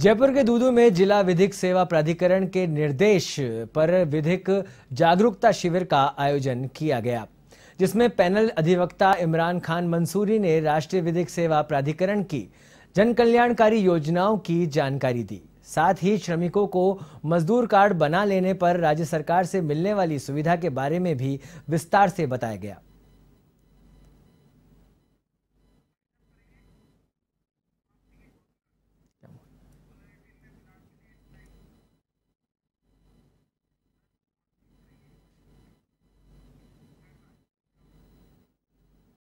जयपुर के दूदू में जिला विधिक सेवा प्राधिकरण के निर्देश पर विधिक जागरूकता शिविर का आयोजन किया गया जिसमें पैनल अधिवक्ता इमरान खान मंसूरी ने राष्ट्रीय विधिक सेवा प्राधिकरण की जन कल्याणकारी योजनाओं की जानकारी दी साथ ही श्रमिकों को मजदूर कार्ड बना लेने पर राज्य सरकार से मिलने वाली सुविधा के बारे में भी विस्तार से बताया गया